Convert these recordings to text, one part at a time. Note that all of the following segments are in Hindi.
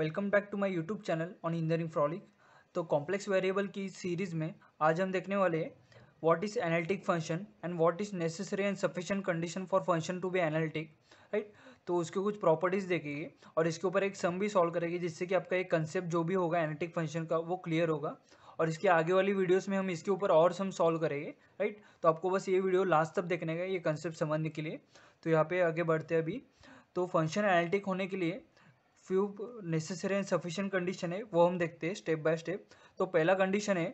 Welcome back to my YouTube channel on engineering frolic तो कॉम्प्लेक्स वेरिएबल की सीरीज़ में आज हम देखने वाले हैं what is analytic function and what is necessary and sufficient condition for function to be analytic right तो उसके कुछ प्रॉपर्टीज़ देखेगी और इसके ऊपर एक सम भी सॉल्व करेगी जिससे कि आपका एक कंसेप्ट जो भी होगा एनालिटिक फंक्शन का वो क्लियर होगा और इसके आगे वाली वीडियोस में हम इसके ऊपर और सम सॉल्व करेंगे राइट तो आपको बस ये वीडियो लास्ट तक देखने का ये कंसेप्ट समझने के लिए तो यहाँ पे आगे बढ़ते हैं अभी तो फंक्शन एनालिटिक होने के लिए few necessary and sufficient condition है वो हम देखते हैं स्टेप बाय स्टेप तो पहला कंडीशन है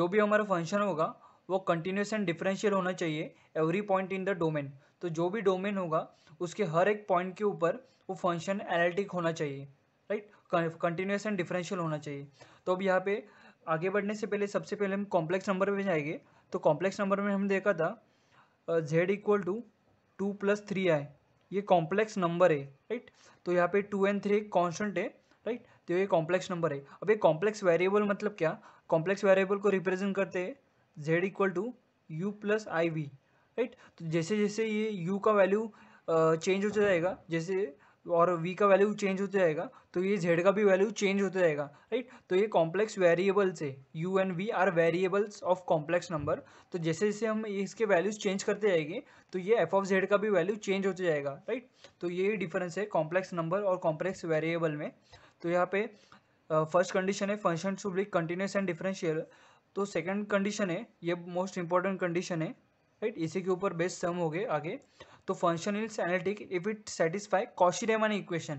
जो भी हमारा फंक्शन होगा वो कंटिन्यूस एंड डिफरेंशियल होना चाहिए every point in the domain तो जो भी डोमेन होगा उसके हर एक पॉइंट के ऊपर वो फंक्शन एनालिटिक होना चाहिए राइट कंटिन्यूस एंड डिफरेंशियल होना चाहिए तो अब यहाँ पे आगे बढ़ने से पहले सबसे पहले हम कॉम्प्लेक्स नंबर में जाएंगे तो कॉम्प्लेक्स नंबर में हम देखा था z equal to two plus three i ये कॉम्प्लेक्स नंबर है राइट तो यहाँ पे टू एंड थ्री एक कॉन्स्टेंट है राइट तो ये कॉम्प्लेक्स नंबर है अब ये कॉम्प्लेक्स वेरिएबल मतलब क्या कॉम्प्लेक्स वेरिएबल को रिप्रेजेंट करते हैं z equal to u plus i v right तो जैसे जैसे ये यू का वैल्यू चेंज होता जाएगा जैसे और v का वैल्यू चेंज होता जाएगा तो ये z का भी वैल्यू चेंज होता जाएगा राइट तो ये कॉम्प्लेक्स वेरिएबल्स है u and v are variables of complex number तो जैसे जैसे हम इसके वैल्यूज चेंज करते जाएंगे तो ये एफ ऑफ जेड का भी वैल्यू चेंज होता जाएगा राइट तो ये डिफरेंस है कॉम्प्लेक्स नंबर और कॉम्प्लेक्स वेरिएबल में तो यहाँ पे फर्स्ट कंडीशन है function should be continuous and differential तो सेकेंड कंडीशन है ये मोस्ट इंपॉर्टेंट कंडीशन है राइट इसी के ऊपर बेस्ट सम हो गए आगे तो function is analytic if it satisfy Cauchy Riemann equation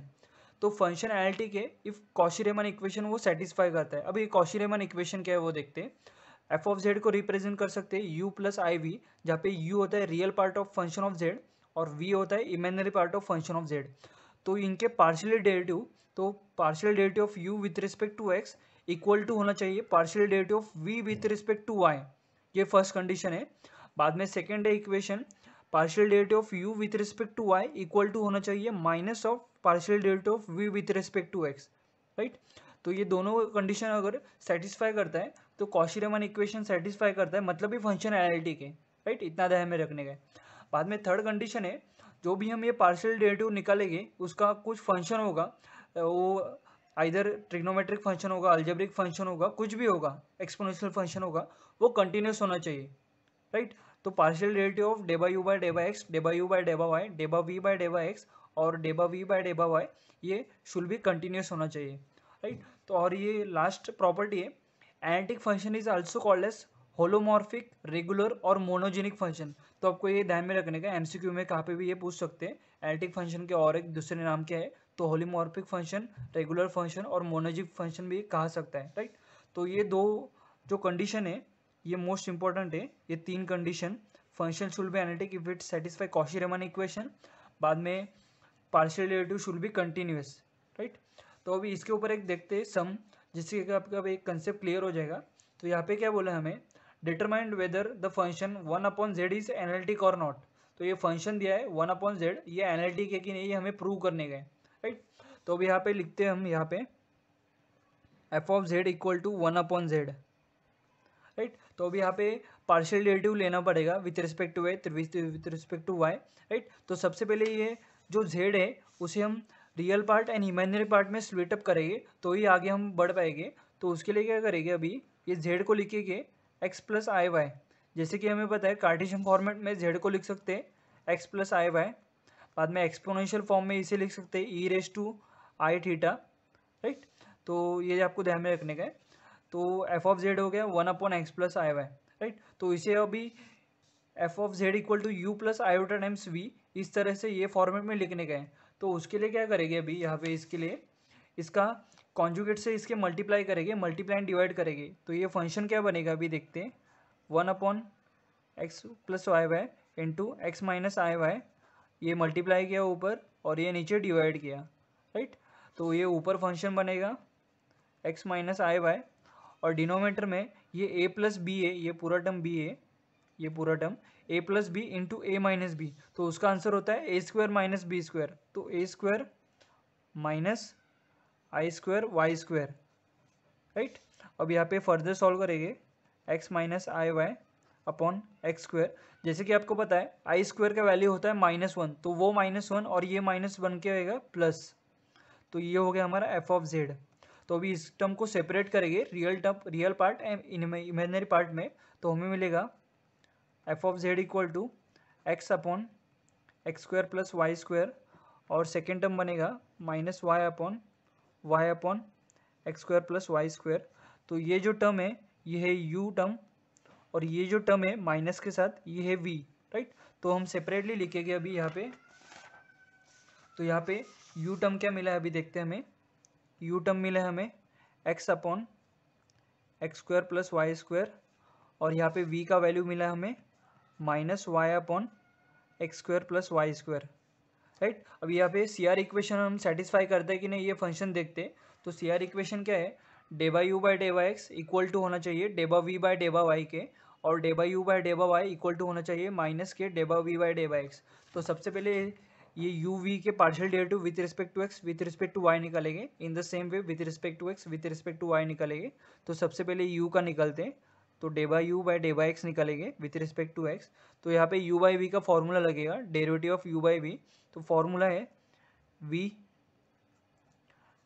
तो फंक्शन एनालिटिक है इफ कॉशी रेमन इक्वेशन वो सेटिस्फाई करता है अब ये कॉशी रेमन इक्वेशन क्या है वो देखते हैं एफ ऑफ जेड को रिप्रेजेंट कर सकते हैं यू प्लस आई वी जहाँ पे यू होता है real part of function of z और वी होता है imaginary part of function of z तो इनके पार्शियल डेरेटिव तो partial derivative of u with respect to x equal to होना चाहिए partial derivative of v with respect to y ये फर्स्ट कंडीशन है बाद में सेकेंड है equation partial derivative of u with respect to y equal to होना चाहिए minus of partial derivative of v with respect to x right तो ये दोनों कंडीशन अगर सेटिस्फाई करता है तो कॉशिरेमन इक्वेशन सेटिस्फाई करता है मतलब ये फंक्शन एनालिटी के राइट इतना ध्यान में रखने का बाद में थर्ड कंडीशन है जो भी हम ये पार्शियल डेरिवेटिव निकालेंगे उसका कुछ फंक्शन होगा वो आइधर ट्रिग्नोमेट्रिक फंक्शन होगा अल्जेब्रिक फंक्शन होगा कुछ भी होगा एक्सपोनेंशियल फंक्शन होगा वो कंटिन्यूस होना चाहिए राइट right? तो पार्शियल डेरेटिव ऑफ डेबा यू बाई डेबा एक्स डेबा यू बाय डेबा वाई डेबा वी बाय डेबा एक्स और डेबा वी बाय डेबा वाई ये शुल भी कंटिन्यूस होना चाहिए राइट right? तो और ये लास्ट प्रॉपर्टी है analytic function is also called as holomorphic regular और मोनोजेनिक फंक्शन तो आपको ये ध्यान में रखने का एमसीक्यू में कहाँ पे भी ये पूछ सकते हैं एनेटिक फंक्शन के और एक दूसरे नाम क्या है तो होलोमॉर्फिक फंक्शन रेगुलर फंक्शन और मोनोजिक फंक्शन भी कहा सकता है राइट तो ये दो जो कंडीशन है ये मोस्ट इंपॉर्टेंट है ये तीन condition function should be analytic if it satisfy Cauchy Riemann equation बाद में partial relative should be continuous right तो अभी इसके ऊपर एक देखते हैं सम जिससे कि आपका एक कंसेप्ट क्लियर हो जाएगा तो यहाँ पे क्या बोला हमें determined whether the function one upon z is analytic और नॉट तो ये फंक्शन दिया है वन अपॉन जेड ये एनालिटिक है कि नहीं ये हमें प्रूव करने गए राइट तो अब यहाँ पे लिखते हैं हम यहाँ पे F of Z equal to one upon Z right तो अभी यहाँ पे पार्शियल डेरेटिव लेना पड़ेगा with respect to Y with respect to Y right तो सबसे पहले ये जो जेड है उसे हम real part and imaginary part में स्लिटअप करेंगे तो ही आगे हम बढ़ पाएंगे तो उसके लिए क्या करेंगे अभी ये जेड को लिखेंगे एक्स प्लस आई वाई जैसे कि हमें पता है कार्टिशियम फॉर्मेट में जेड को लिख सकते हैं एक्स प्लस आई वाई बाद में एक्सपोनेंशियल फॉर्म में इसे लिख सकते हैं e raise to i theta right तो ये आपको ध्यान में रखने का है तो एफ ऑफ जेड हो गया one upon x plus i y right तो इसे अभी f of Z equal to u plus iota times v इस तरह से ये फॉर्मेट में लिखने गए तो उसके लिए क्या करेंगे अभी यहाँ पे इसके लिए इसका कॉन्जुगेट से इसके मल्टीप्लाई करेंगे मल्टीप्लाई एंड डिवाइड करेंगे तो ये फंक्शन क्या बनेगा अभी देखते हैं one upon x plus y y into x minus i y ये मल्टीप्लाई किया ऊपर और ये नीचे डिवाइड किया राइट तो ये ऊपर फंक्शन बनेगा एक्स माइनस आई वाई और डिनोमीटर में ये ए प्लस बी ए ये पूरा टर्म बी ए ये पूरा term a plus b into a minus b तो उसका आंसर होता है a square minus b square तो a square minus i square y square right अब यहाँ पे फर्दर सॉल्व करेंगे x minus i y upon x square जैसे कि आपको पता है आई स्क्वायर का वैल्यू होता है माइनस वन तो वो माइनस वन और ये माइनस वन के होगा प्लस तो ये हो गया हमारा एफ ऑफ जेड तो अभी इस टर्म को सेपरेट करेंगे real term real part and imaginary part में तो हमें मिलेगा f of Z equal to x upon x square plus y square और सेकेंड टर्म बनेगा minus y upon y upon x square plus y square तो ये जो टर्म है ये है यू टर्म और ये जो टर्म है माइनस के साथ ये है वी राइट तो हम सेपरेटली लिखेंगे अभी यहाँ पे तो यहाँ पे यू टर्म क्या मिला है अभी देखते हैं हमें यू टर्म मिला हमें x upon x square plus y square और यहाँ पे वी का वैल्यू मिला हमें minus y upon x square plus y square right अब यहाँ पे सी आर इक्वेशन हम सेटिस्फाई करते हैं कि नहीं ये फंक्शन देखते तो सी आर इक्वेशन क्या है डेबा यू बाय डेबा एक्स इक्वल टू होना चाहिए डेबा वी बाय डेबा वाई के और डेबा यू बाई डेबा वाई इक्वल टू होना चाहिए माइनस के डेबा वी बाय डेबा एक्स तो सबसे पहले ये यू वी के partial derivative with respect to x with respect to y निकालेंगे in the same way with respect to x with respect to y निकालेंगे तो सबसे पहले यू का निकलते हैं तो डे बाई यू बाई डे बाई एक्स निकालेंगे विथ रिस्पेक्ट टू एक्स तो यहाँ पे यू बाई वी का फॉर्मूला लगेगा derivative of u by v तो फॉर्मूला है v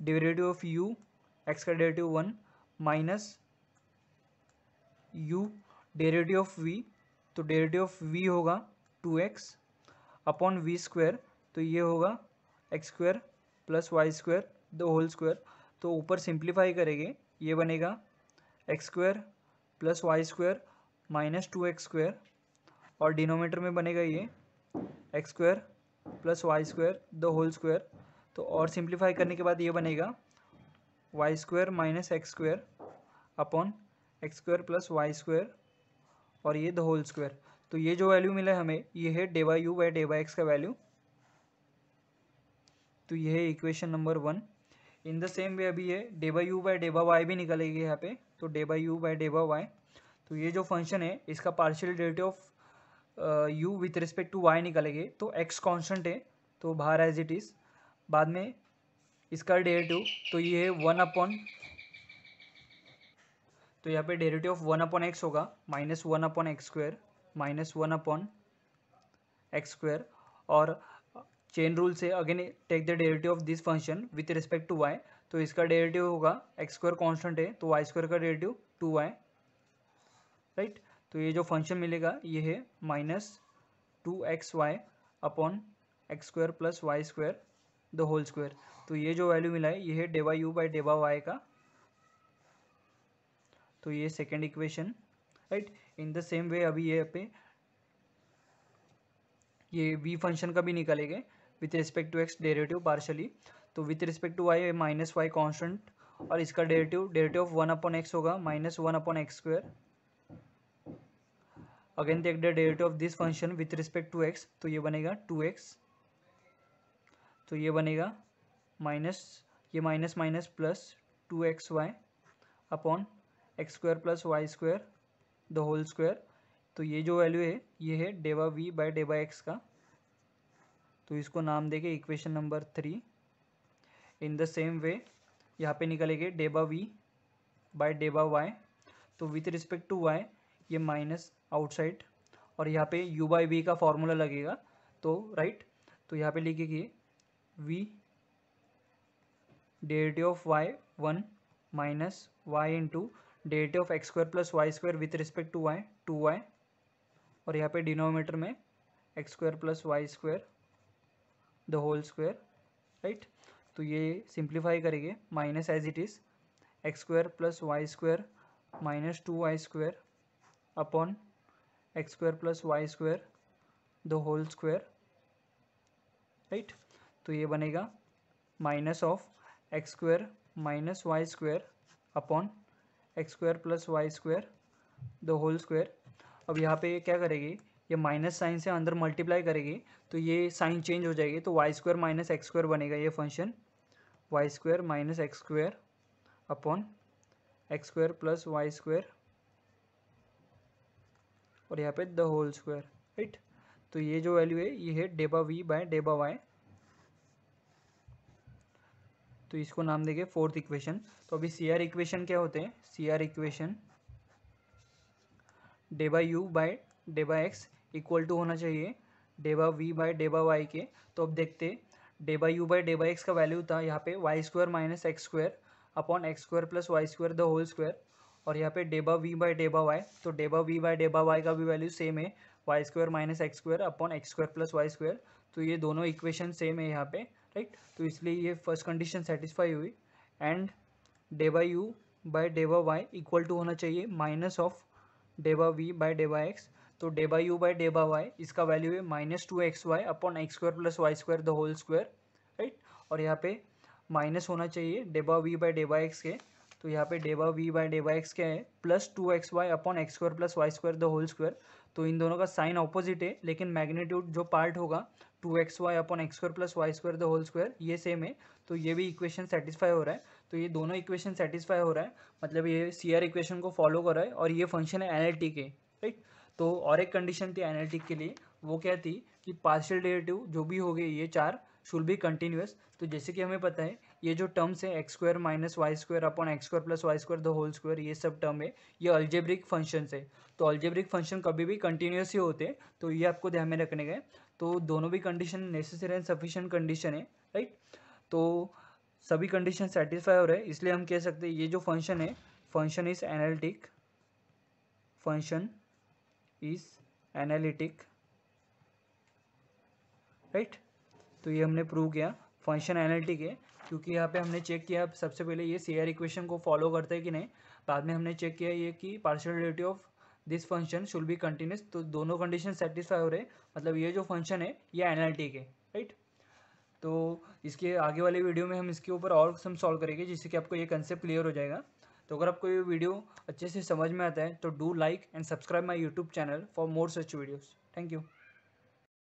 derivative of u x का derivative one minus u derivative of v तो डेरेटिव ऑफ वी होगा two x upon v square तो ये होगा x square plus y square the whole square तो ऊपर सिंप्लीफाई करेंगे ये बनेगा x square plus y square minus two x square और डिनोमीटर में बनेगा ये x square plus y square the whole square तो और सिंप्लीफाई करने के बाद ये बनेगा y square minus x square upon x square plus y square और ये द होल स्क्वायर तो ये जो वैल्यू मिला है हमें ये है डे यू बाई डे एक्स का वैल्यू तो यह है equation number one in the same way अभी है डेबा यू बाय डेबा वाई भी निकलेगी यहाँ पे तो डेबा यू बाय डेबा वाई तो ये जो फंक्शन है इसका partial derivative of u with respect to y निकलेगी तो एक्स कॉन्स्टेंट है तो बाहर एज इट इज़ बाद में इसका डेरेटिव तो ये है वन अपॉन तो यहाँ पे derivative of one upon x होगा minus one upon x square minus one upon x square और चेन रूल से again take the derivative of this function with respect to y तो इसका डेरेटिव होगा एक्स स्क्वायर कॉन्स्टेंट है तो वाई स्क्वायर का डेरेटिव टू वाई राइट तो ये जो फंक्शन मिलेगा ये है minus two x y upon x square plus y square the whole square तो ये जो वैल्यू मिला है ये है डेवा यू बाई डेवा वाई का तो ये second equation right in the same way अभी ये पे ये वी फंक्शन का भी निकालेंगे with respect to x derivative partially तो with respect to y minus y constant और इसका derivative derivative of one upon x होगा minus one upon x square again take the derivative of this function with respect to x तो ये बनेगा टू एक्स तो ये बनेगा माइनस ये minus minus plus two x y upon x square plus y square the whole square तो ये जो वैल्यू है ये है डेवा वी बाय डेवा एक्स का तो इसको नाम देंगे equation number three in the same way यहाँ पे निकलेंगे डेबा वी बाय डेबा वाई तो विथ रिस्पेक्ट टू वाई ये माइनस आउटसाइड और यहाँ पे यू बाई वी का फॉर्मूला लगेगा तो राइट तो यहाँ पे लिखेगी v derivative of y one minus y into derivative of x square plus y square with respect to y two y और यहाँ पे डिनोमीटर में x square plus y square the whole square right तो ये सिंप्लीफाई करेंगे minus as it is x square plus y square minus two y square upon x square plus y square the whole square right तो ये बनेगा minus of x square minus y square upon x square plus y square the whole square अब यहाँ पे क्या करेगी ये माइनस साइन से अंदर मल्टीप्लाई करेगी तो ये साइन चेंज हो जाएगी तो y square minus x square बनेगा ये function y square minus x square upon x square plus y square और यहाँ पे द होल स्क्वायर राइट तो ये जो वैल्यू है ये है डेबा वी बाय डेबा वाई तो इसको नाम देंगे फोर्थ इक्वेशन तो अभी सी आर इक्वेशन क्या होते हैं सी आर इक्वेशन डेबा यू बाय डेबा एक्स इक्वल टू होना चाहिए डेबा वी बाय डेबा वाई के तो अब देखते डेबा यू बाय डेबा एक्स का वैल्यू था यहाँ पे y square minus x square upon x square plus y square the whole square और यहाँ पे डेबा वी बाय डेबा वाई तो डेबा वी बाय डेबा वाई का भी वैल्यू सेम है y square minus x square upon x square plus y square तो ये दोनों इक्वेशन सेम है यहाँ पे राइट तो इसलिए ये फर्स्ट कंडीशन सेटिस्फाई हुई एंड डेबा यू बाय डेबा वाई इक्वल टू होना चाहिए माइनस ऑफ डेबा वी बाय डेबा एक्स तो day by u by d y इसका वैल्यू है minus two x y upon x square plus y square the whole square right और यहाँ पे माइनस होना चाहिए डेबा वी बाई डेबा एक्स के तो यहाँ पे डेबा वी बाई डेबा एक्स क्या है plus two x y upon x square plus y square the whole square तो इन दोनों का साइन ऑपोजिट है लेकिन मैग्नीट्यूड जो पार्ट होगा two x y upon x square plus y square the whole square ये सेम है तो ये भी इक्वेशन सेटिस्फाई हो रहा है तो ये दोनों इक्वेशन सेटिस्फाई हो रहा है मतलब ये सी आर इक्वेशन को फॉलो कर रहा है और ये फंक्शन है एनालिटिक है राइट right? तो और एक कंडीशन थी एनालिटिक के लिए वो क्या थी कि पार्शियल डेरेटिव जो भी हो गए ये चार शुल बी कंटिन्यूस तो जैसे कि हमें पता है ये जो टर्म्स है x square minus y square upon x square plus y square the whole square ये सब टर्म है ये अल्जेब्रिक फंक्शन है तो अल्जेब्रिक फंक्शन कभी भी कंटिन्यूस ही होते हैं तो ये आपको ध्यान में रखने गए तो दोनों भी condition necessary and sufficient condition है राइट तो सभी कंडीशन सेटिस्फाई हो रहे हैं इसलिए हम कह सकते हैं ये जो फंक्शन है function is analytic function is analytic right तो ये हमने प्रूव किया फंक्शन एनालिटिक है क्योंकि यहाँ पे हमने चेक किया सबसे पहले ये सी आर इक्वेशन को फॉलो करते है कि नहीं बाद में हमने चेक किया ये कि partial derivative of this function should be continuous तो दोनों कंडीशन सेटिस्फाई हो रहे मतलब ये जो फंक्शन है ये एनालिटिक है राइट तो इसके आगे वाले वीडियो में हम इसके ऊपर और सम सॉल्व करेंगे जिससे कि आपको ये कंसेप्ट क्लियर हो जाएगा तो अगर आपको ये वीडियो अच्छे से समझ में आता है तो do like and subscribe my YouTube channel for more such videos thank you